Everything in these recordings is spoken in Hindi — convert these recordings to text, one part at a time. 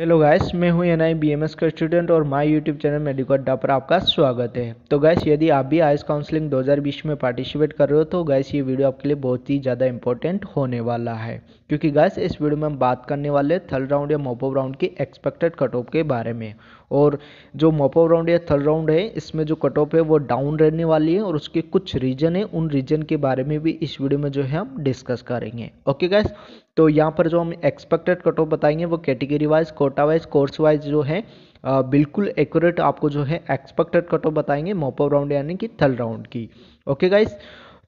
हेलो गाइस मैं हूं एन आई का स्टूडेंट और माय यूट्यूब चैनल मेडिकल अड्डा पर आपका स्वागत है तो गैस यदि आप भी आइस काउंसलिंग 2020 में पार्टिसिपेट कर रहे हो तो गैस ये वीडियो आपके लिए बहुत ही ज़्यादा इंपॉर्टेंट होने वाला है क्योंकि गाइस इस वीडियो में हम बात करने वाले थर्ड राउंड या मोपो राउंड की एक्सपेक्टेड कट ऑफ के बारे में और जो मॉपअप राउंड या थर्ड राउंड है इसमें जो कट ऑफ है वो डाउन रहने वाली है और उसके कुछ रीजन है उन रीजन के बारे में भी इस वीडियो में जो है हम डिस्कस करेंगे ओके गाइस तो यहाँ पर जो हम एक्सपेक्टेड कट ऑफ बताएंगे वो category wise quota wise course wise जो है आ, बिल्कुल एक्यूरेट आपको जो है एक्सपेक्टेड कट ऑफ बताएंगे मॉपअप राउंड यानी कि थर्ड राउंड की ओके गाइस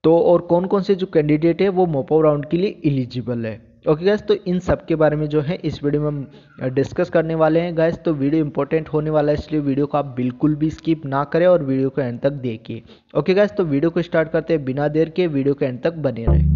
तो और कौन कौन से जो कैंडिडेट है वो मोपो राउंड के लिए एलिजिबल है ओके गैस तो इन सब के बारे में जो है इस वीडियो में हम डिस्कस करने वाले हैं गैस तो वीडियो इंपॉर्टेंट होने वाला है इसलिए वीडियो को आप बिल्कुल भी स्किप ना करें और वीडियो को एंड तक देखिए ओके गैस तो वीडियो को स्टार्ट करते हैं बिना देर के वीडियो के एंड तक बने रहें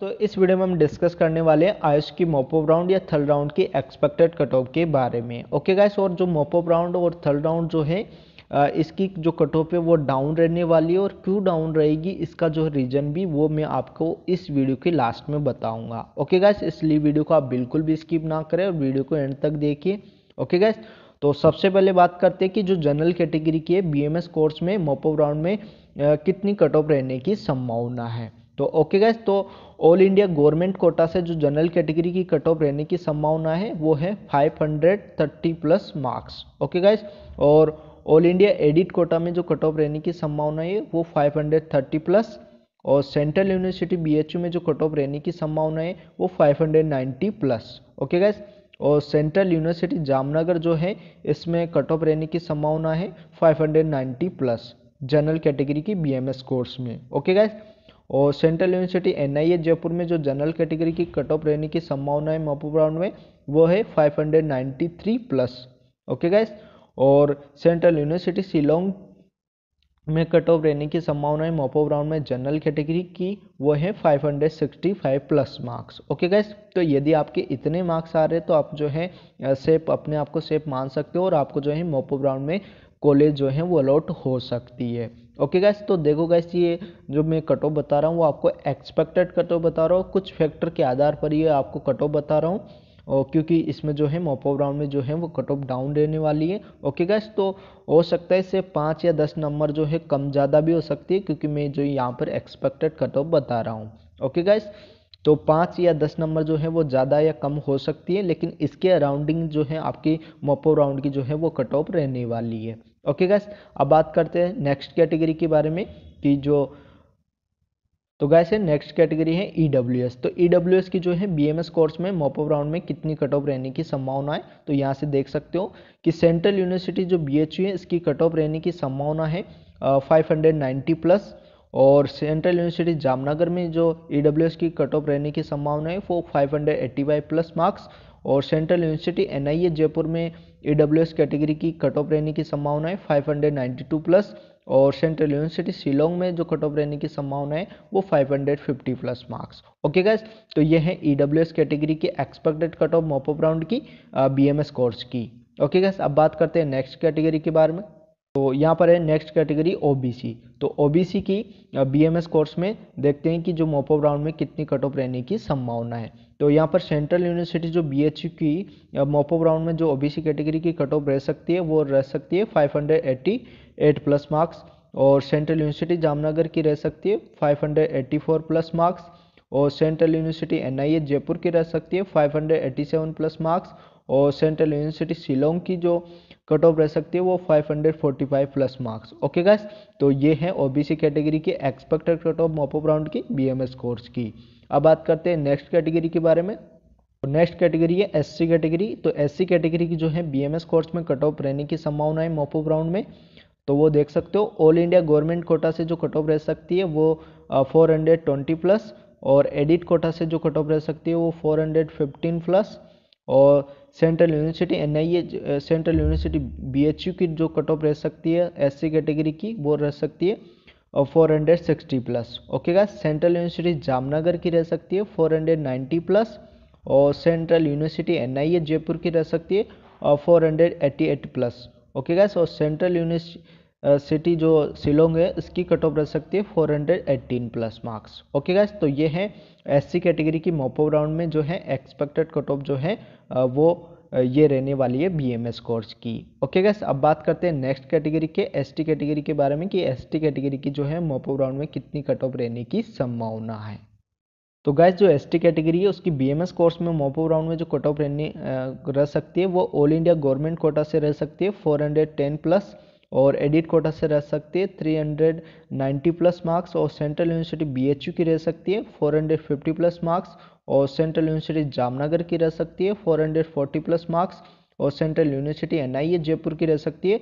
तो इस वीडियो में हम डिस्कस करने वाले हैं आयुष की मोपअप राउंड या थर्ड राउंड की एक्सपेक्टेड कट ऑफ के बारे में ओके गाइस और जो मोपअप राउंड और थर्ड राउंड जो है इसकी जो कट ऑफ है वो डाउन रहने वाली है और क्यों डाउन रहेगी इसका जो रीज़न भी वो मैं आपको इस वीडियो के लास्ट में बताऊंगा ओके गैस इसलिए वीडियो को आप बिल्कुल भी स्किप ना करें और वीडियो को एंड तक देखिए ओके गैस तो सबसे पहले बात करते हैं कि जो जनरल कैटेगरी की है बीएमएस कोर्स में मोपो राउंड में कितनी कट ऑफ रहने की संभावना है तो ओके गैस तो ऑल इंडिया गवर्नमेंट कोटा से जो जनरल कैटेगरी की कट ऑफ रहने की संभावना है वो है 530 प्लस मार्क्स ओके गैस और ऑल इंडिया एडिट कोटा में जो कट ऑफ रहने की संभावना है वो 530 प्लस और सेंट्रल यूनिवर्सिटी बीएचयू में जो कट ऑफ रहने की संभावना है वो 590 प्लस ओके गैस और सेंट्रल यूनिवर्सिटी जामनगर जो है इसमें कट ऑफ रहने की संभावना है 590 प्लस जनरल कैटेगरी की बीएमएस कोर्स में ओके गैस और सेंट्रल यूनिवर्सिटी एन जयपुर में जो जनरल कैटेगरी की कट ऑफ रहने की संभावना है मॉपअप में वो है फाइव प्लस ओके गैस और सेंट्रल यूनिवर्सिटी शिलोंग में कट ऑफ रहने की संभावना है मोपो ब्राउन में जनरल कैटेगरी की वो है 565 प्लस मार्क्स ओके गैस तो यदि आपके इतने मार्क्स आ रहे तो आप जो है सेप अपने आप को सेप मान सकते हो और आपको जो है मोपो ब्राउन में कॉलेज जो है वो अलॉट हो सकती है ओके गैस तो देखो गैस ये जो मैं कट ऑफ बता रहा हूँ वो आपको एक्सपेक्टेड कट ऑफ बता रहा हूँ कुछ फैक्टर के आधार पर ये आपको कट ऑफ बता रहा हूँ और क्योंकि इसमें जो है मोपो राउंड में जो है वो कट ऑफ डाउन रहने वाली है ओके गैस तो हो सकता है इससे पाँच या दस नंबर जो है कम ज़्यादा भी हो सकती है क्योंकि मैं जो यहाँ पर एक्सपेक्टेड कट ऑफ बता रहा हूँ ओके गैस तो पाँच या दस नंबर जो है वो ज़्यादा या कम हो सकती है लेकिन इसके अराउंडिंग जो है आपकी मोपो राउंड की जो है वो कट ऑफ रहने वाली है ओके गैस अब बात करते हैं नेक्स्ट कैटेगरी के बारे में कि जो तो गैसे नेक्स्ट कैटेगरी है ई e तो ई e की जो है बी कोर्स में मोपो राउंड में कितनी कट ऑफ रहने की संभावना है तो यहाँ से देख सकते हो कि सेंट्रल यूनिवर्सिटी जो बी है इसकी कट ऑफ रहने की संभावना है फाइव प्लस और सेंट्रल यूनिवर्सिटी जामनगर में जो ई e की कट ऑफ रहने की संभावना है वो फाइव प्लस मार्क्स और सेंट्रल यूनिवर्सिटी एन जयपुर में ए कैटेगरी की कट ऑफ रहने की संभावना है 592 प्लस और सेंट्रल यूनिवर्सिटी शिलोंग में जो कट ऑफ रहने की संभावना है वो 550 प्लस मार्क्स ओके गैस तो ये है ई कैटेगरी के expected cut off mop up round की बी कोर्स की ओके गैस अब बात करते हैं नेक्स्ट कैटेगरी के बारे में तो यहाँ पर है नेक्स्ट कैटेगरी ओबीसी तो ओबीसी की बीएमएस कोर्स में देखते हैं कि जो मोपो राउंड में कितनी कट ऑफ रहने की संभावना है तो यहाँ पर सेंट्रल यूनिवर्सिटी जो बी एच की मोपो राउंड में जो ओबीसी कैटेगरी की कट ऑफ रह सकती है वो रह सकती है 588 प्लस मार्क्स और सेंट्रल यूनिवर्सिटी जामनगर की रह सकती है फाइव प्लस मार्क्स और सेंट्रल यूनिवर्सिटी एन जयपुर की रह सकती है फाइव प्लस मार्क्स और सेंट्रल यूनिवर्सिटी शिलोंग की जो कट ऑफ रह सकती है वो 545 प्लस मार्क्स ओके गाइस तो ये है ओबीसी कैटेगरी के expected cut off mop up round की बीएमएस कोर्स की अब बात करते हैं नेक्स्ट कैटेगरी के बारे में नेक्स्ट तो कैटेगरी है एससी कैटेगरी तो एससी कैटेगरी की जो है बीएमएस कोर्स में कट ऑफ रहने की संभावना है मोपो राउंड में तो वो देख सकते हो ऑल इंडिया गवर्नमेंट कोटा से जो कट ऑफ रह सकती है वो फोर uh, प्लस और एडिट कोटा से जो कट ऑफ रह सकती है वो फोर प्लस और central university N I A central university B H U की जो कट ऑफ रह सकती है एस सी कैटेगरी की वो रह सकती है और four hundred sixty plus okay का सेंट्रल यूनिवर्सिटी जामनगर की रह सकती है फोर हंड्रेड नाइन्टी प्लस और central university N I A Jaipur की रह सकती है और four hundred eighty eight plus okay का और सेंट्रल यूनिवर्सिटी सिटी जो सिलोंग है इसकी कट ऑफ रह सकती है 418 प्लस मार्क्स ओके गाइस तो ये है एससी कैटेगरी की मोपो राउंड में जो है एक्सपेक्टेड कट ऑफ जो है वो ये रहने वाली है बीएमएस कोर्स की ओके गैस अब बात करते हैं नेक्स्ट कैटेगरी के एसटी कैटेगरी के बारे में कि एसटी कैटेगरी की जो है मोपो राउंड में कितनी कट ऑफ रहने की संभावना है तो गैस जो एसटी कैटेगरी है उसकी बीएमएस कोर्स में मोपो राउंड में जो कट ऑफ रहने रह सकती है वो ऑल इंडिया गवर्नमेंट कोटा से रह सकती है 410 प्लस और एडिट कोटा से रह सकती है 390 प्लस मार्क्स और सेंट्रल यूनिवर्सिटी बीएचयू की रह सकती है 450 प्लस मार्क्स और सेंट्रल यूनिवर्सिटी जामनगर की रह सकती है 440 प्लस मार्क्स और सेंट्रल यूनिवर्सिटी एन जयपुर की रह सकती है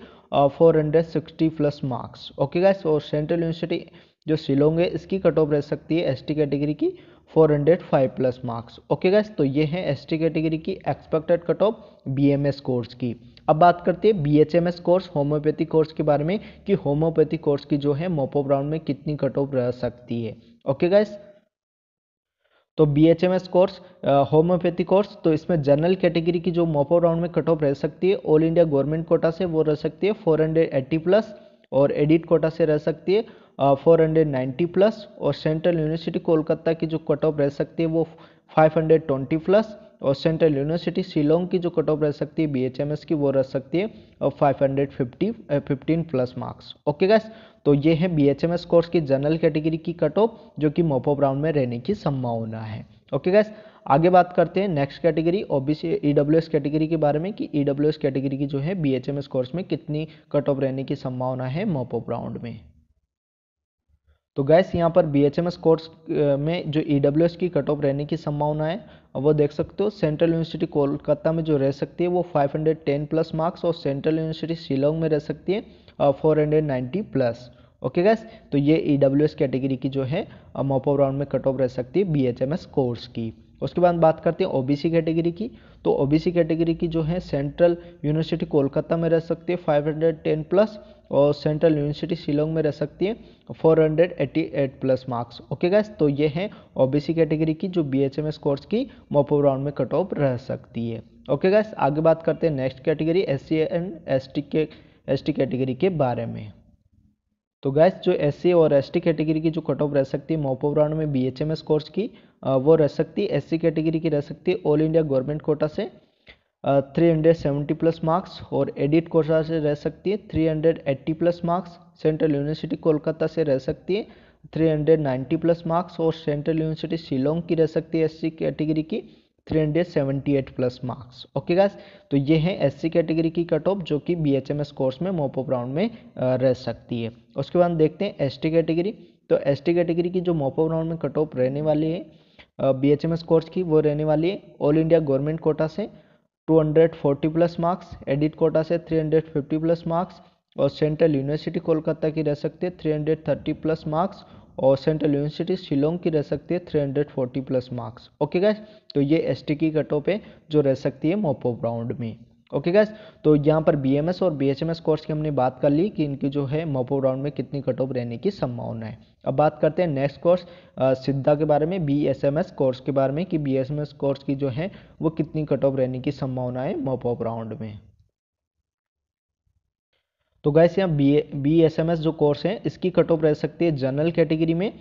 four hundred sixty plus marks okay guys और सेंट्रल यूनिवर्सिटी जो शिलोंग है इसकी कट ऑफ रह सकती है एसटी कैटेगरी की 405 प्लस मार्क्स ओके गाइस तो ये है एसटी कैटेगरी की expected cut off BAMS course की अब बात करते हैं बीएचएमएस कोर्स होम्योपैथी कोर्स के बारे में कि होम्योपैथी कोर्स की जो है मोपो राउंड में कितनी कट ऑफ रह सकती है ओके गाइस तो B H M S course homeopathy course तो इसमें जनरल कैटेगरी की जो मोपो राउंड में कट ऑफ रह सकती है ऑल इंडिया गवर्नमेंट कोटा से वो रह सकती है फोर हंड्रेड एट्टी प्लस और एडिट कोटा से रह सकती है फोर हंड्रेड नाइन्टी प्लस और सेंट्रल यूनिवर्सिटी कोलकाता की जो कट ऑफ रह सकती है वो फाइव हंड्रेड ट्वेंटी प्लस और सेंट्रल यूनिवर्सिटी शिलोंग की जो कट ऑफ रह सकती है बीएचएमएस की वो रह सकती है और 550 15 प्लस मार्क्स ओके गैस तो ये है बीएचएमएस कोर्स की जनरल कैटेगरी की कट ऑफ जो कि मोपो ब्राउन में रहने की संभावना है ओके गैस आगे बात करते हैं next category OBC EWS category के बारे में कि ईडब्ल्यूएस e कैटेगरी की जो है बीएचएमएस कोर्स में कितनी कट ऑफ रहने की संभावना है मोपो ब्राउंड में तो गैस यहाँ पर बी एच कोर्स में जो ई डब्ल्यू एस की कट ऑफ रहने की संभावना है वो देख सकते हो सेंट्रल यूनिवर्सिटी कोलकाता में जो रह सकती है वो 510 प्लस मार्क्स और सेंट्रल यूनिवर्सिटी शिलोंग में रह सकती है four hundred 490 plus okay guys तो ये ई डब्ल्यू एस कैटेगरी की जो है मोपो राउंड में कट ऑफ रह सकती है B H M S course की उसके बाद बात करते हैं ओबीसी कैटेगरी की तो ओबीसी कैटेगरी की जो है सेंट्रल यूनिवर्सिटी कोलकाता में रह सकती है 510 प्लस और सेंट्रल यूनिवर्सिटी शिलोंग में रह सकती है 488 प्लस मार्क्स ओके गैस तो ये है ओबीसी कैटेगरी की जो B H M S course की मोपो राउंड में कट ऑफ रह सकती है ओके गैस आगे बात करते हैं next category S C and S T के एस टी कैटेगरी के बारे में तो गैस जो एस और एस कैटेगरी की जो कट ऑफ रह सकती है मोपो ब्रांड में बी कोर्स की वो रह सकती है एस कैटेगरी की रह सकती है ऑल इंडिया गवर्नमेंट कोटा से 370 प्लस मार्क्स और एडिट कोटा से रह सकती है 380 plus marks central university Kolkata से रह सकती है 390 प्लस मार्क्स और सेंट्रल यूनिवर्सिटी शिलोंग की रह सकती है एस कैटेगरी की 378 प्लस मार्क्स ओके गैस तो ये है एससी कैटेगरी की कट ऑफ जो कि बीएचएमएस कोर्स में मोपो राउंड में रह सकती है उसके बाद देखते हैं एसटी कैटेगरी तो एसटी कैटेगरी की जो मोपो राउंड में कट ऑफ रहने वाली है बीएचएमएस कोर्स की वो रहने वाली है ऑल इंडिया गवर्नमेंट कोटा से 240 प्लस मार्क्स एडिट कोटा से 350 प्लस मार्क्स और सेंट्रल यूनिवर्सिटी कोलकाता की रह सकती है 330 प्लस मार्क्स और सेंट्रल यूनिवर्सिटी शिलोंग की रह सकती है 340 प्लस मार्क्स ओके गैस तो ये एस की कट ऑफ है जो रह सकती है मोपो राउंड में ओके गैस तो यहाँ पर बीएमएस और बीएचएमएस कोर्स की हमने बात कर ली कि इनकी जो है मोपो ब्राउंड में कितनी कट ऑफ रहने की संभावना है अब बात करते हैं नेक्स्ट कोर्स सिद्धा के बारे में एस कोर्स के बारे में कि एस कोर्स की जो है वो कितनी कट ऑफ रहने की संभावना है मोपो राउंड में तो गैस यहाँ B B S M S जो कोर्स है इसकी कट ऑफ रह सकती है जनरल कैटेगरी में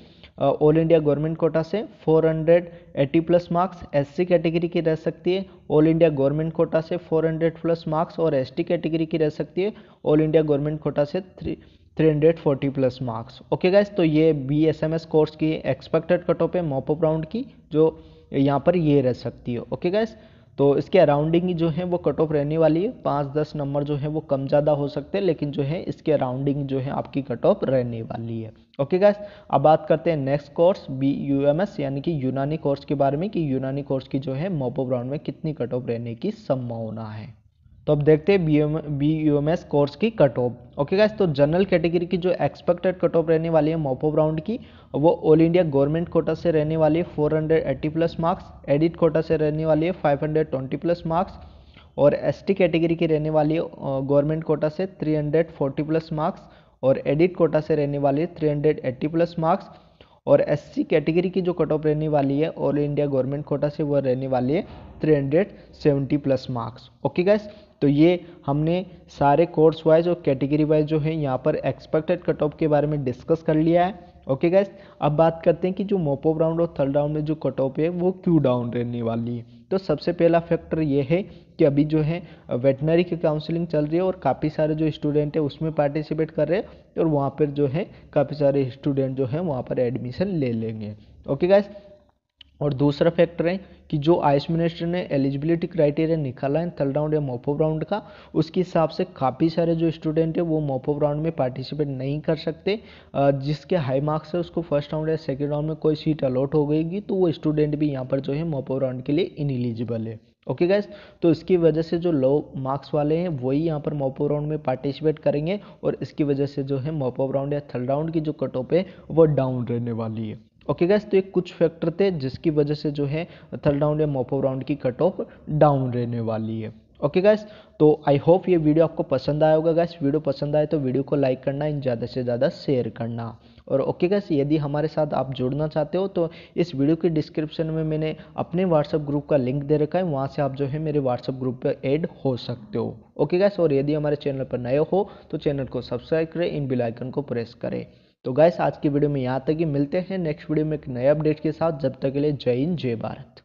ऑल इंडिया गवर्नमेंट कोटा से 480 प्लस मार्क्स एससी कैटेगरी की रह सकती है ऑल इंडिया गवर्नमेंट कोटा से 400 प्लस मार्क्स और एसटी कैटेगरी की रह सकती है ऑल इंडिया गवर्नमेंट कोटा से three 340 plus marks okay guys तो ये B S M S course की एक्सपेक्टेड कट ऑफ है मॉपअप राउंड की जो यहाँ पर ये रह सकती है ओके गाइस तो इसके अराउंडिंग जो है वो कट ऑफ रहने वाली है पाँच दस नंबर जो है वो कम ज़्यादा हो सकते हैं लेकिन जो है इसके अराउंडिंग जो है आपकी कट ऑफ रहने वाली है ओके गैस अब बात करते हैं next course B U M S यानी कि यूनानी कोर्स के बारे में कि यूनानी कोर्स की जो है मोपो ब्राउंड में कितनी कट ऑफ रहने की संभावना है तो अब देखते हैं B U M S course की कट ऑफ ओके गाइस तो जनरल कैटेगरी की जो एक्सपेक्टेड कट ऑफ रहने वाली है मोपो राउंड की वो ऑल इंडिया गवर्नमेंट कोटा से रहने वाली है 480 प्लस मार्क्स एडिट कोटा से रहने वाली है 520 प्लस मार्क्स और एसटी कैटेगरी की रहने वाली है गवर्नमेंट कोटा से 340 प्लस मार्क्स और एडिट कोटा से रहने वाली है एट्टी प्लस मार्क्स और एससी कैटेगरी की जो कट ऑफ रहने वाली है ऑल इंडिया गवर्नमेंट कोटा से वह रहने वाली है 370 प्लस मार्क्स ओके गाइस तो ये हमने सारे कोर्स वाइज और कैटेगरी वाइज जो है यहाँ पर एक्सपेक्टेड कट ऑफ के बारे में डिस्कस कर लिया है ओके गाइस अब बात करते हैं कि जो मोपो राउंड और थर्ड राउंड में जो कट ऑफ है वो क्यों डाउन रहने वाली है तो सबसे पहला फैक्टर ये है कि अभी जो है वेटनरी की काउंसलिंग चल रही है और काफ़ी सारे जो स्टूडेंट है उसमें पार्टिसिपेट कर रहे हैं और वहाँ पर जो है काफ़ी सारे स्टूडेंट जो है वहाँ पर एडमिशन ले लेंगे ओके गाइस और दूसरा फैक्टर है कि जो आयुष मिनिस्टर ने एलिजिबिलिटी क्राइटेरिया निकाला है थर्ड राउंड या मोपो राउंड का उसके हिसाब से काफ़ी सारे जो स्टूडेंट हैं वो मोपो राउंड में पार्टिसिपेट नहीं कर सकते जिसके हाई मार्क्स है उसको फर्स्ट राउंड या सेकेंड राउंड में कोई सीट अलॉट हो गएगी तो वो स्टूडेंट भी यहाँ पर जो है मोपो राउंड के लिए इनएलिजिबल है ओके गैस तो इसकी वजह से जो लो मार्क्स वाले हैं वही यहाँ पर मोपो राउंड में पार्टिसिपेट करेंगे और इसकी वजह से जो है मोपो राउंड या थर्ड राउंड की जो कट ऑफ है वो डाउन रहने वाली है ओके गैस तो एक कुछ फैक्टर थे जिसकी वजह से जो है थर्ड राउंड या मोपो राउंड की कट ऑफ डाउन रहने वाली है ओके गैस तो आई होप ये वीडियो आपको पसंद आया होगा गैस वीडियो पसंद आए तो वीडियो को लाइक करना इन ज़्यादा से ज़्यादा शेयर करना और ओके गैस यदि हमारे साथ आप जुड़ना चाहते हो तो इस वीडियो के डिस्क्रिप्शन में मैंने अपने व्हाट्सअप ग्रुप का लिंक दे रखा है वहाँ से आप जो है मेरे व्हाट्सअप ग्रुप पर ऐड हो सकते हो ओके गैस और यदि हमारे चैनल पर नए हो तो चैनल को सब्सक्राइब करें इन बिलाइकन को प्रेस करें तो गैस आज की वीडियो में यहाँ तक ही मिलते हैं नेक्स्ट वीडियो में एक नए अपडेट के साथ जब तक के लिए जय हिंद जय भारत